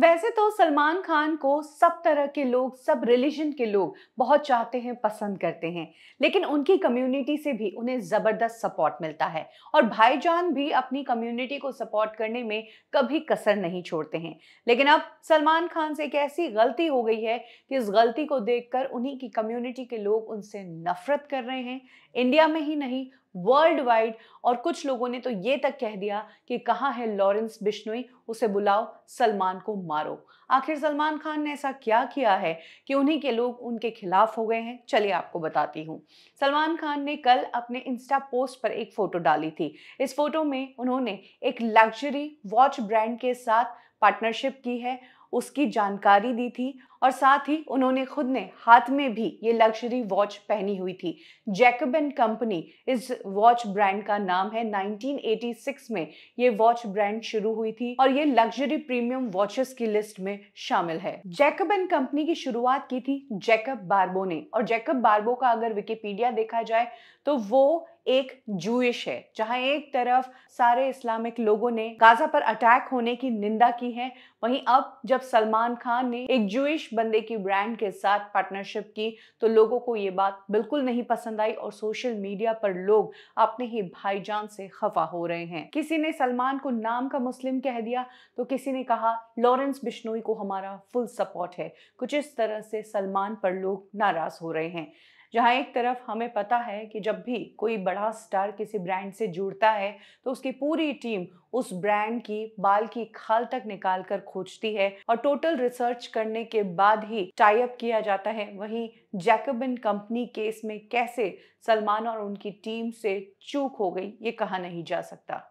वैसे तो सलमान खान को सब तरह के लोग सब रिलीजन के लोग बहुत चाहते हैं पसंद करते हैं लेकिन उनकी कम्युनिटी से भी उन्हें ज़बरदस्त सपोर्ट मिलता है और भाईजान भी अपनी कम्युनिटी को सपोर्ट करने में कभी कसर नहीं छोड़ते हैं लेकिन अब सलमान खान से एक ऐसी गलती हो गई है कि इस गलती को देखकर उन्हीं की कम्युनिटी के लोग उनसे नफरत कर रहे हैं इंडिया में ही नहीं वर्ल्ड वाइड और कुछ लोगों ने तो ये तक कह दिया कि कहाँ है लॉरेंस बिश्नोई उसे बुलाओ सलमान को मारो आखिर सलमान खान ने ऐसा क्या किया है कि उन्हीं के लोग उनके खिलाफ हो गए हैं चलिए आपको बताती हूँ सलमान खान ने कल अपने इंस्टा पोस्ट पर एक फ़ोटो डाली थी इस फोटो में उन्होंने एक लग्जरी वॉच ब्रांड के साथ पार्टनरशिप की है उसकी जानकारी दी थी और साथ ही उन्होंने खुद ने हाथ में भी ये लग्जरी वॉच पहनी हुई थी जैकब कंपनी इस वॉच ब्रांड का नाम है 1986 में ये वॉच ब्रांड शुरू हुई थी और ये लग्जरी प्रीमियम वॉचेस की लिस्ट में शामिल है जैकब कंपनी की शुरुआत की थी जैकब बार्बो ने और जैकब बार्बो का अगर विकिपीडिया देखा जाए तो वो एक जूश है जहां एक तरफ सारे इस्लामिक लोगों ने गाजा पर अटैक होने की निंदा की है वहीं अब जब सलमान खान ने एक जूश कुछ बंदे की ब्रांड के साथ पार्टनरशिप की तो लोगों को ये बात बिल्कुल नहीं पसंद आई और सोशल मीडिया पर लोग अपने ही भाईजान से खफा हो रहे हैं किसी ने सलमान को नाम का मुस्लिम कह दिया तो किसी ने कहा लॉरेंस बिश्नोई को हमारा फुल सपोर्ट है कुछ इस तरह से सलमान पर लोग नाराज हो रहे हैं जहाँ एक तरफ हमें पता है कि जब भी कोई बड़ा स्टार किसी ब्रांड से जुड़ता है तो उसकी पूरी टीम उस ब्रांड की बाल की खाल तक निकाल कर खोजती है और टोटल रिसर्च करने के बाद ही टाइप किया जाता है वहीं जैकबिन कंपनी केस में कैसे सलमान और उनकी टीम से चूक हो गई ये कहा नहीं जा सकता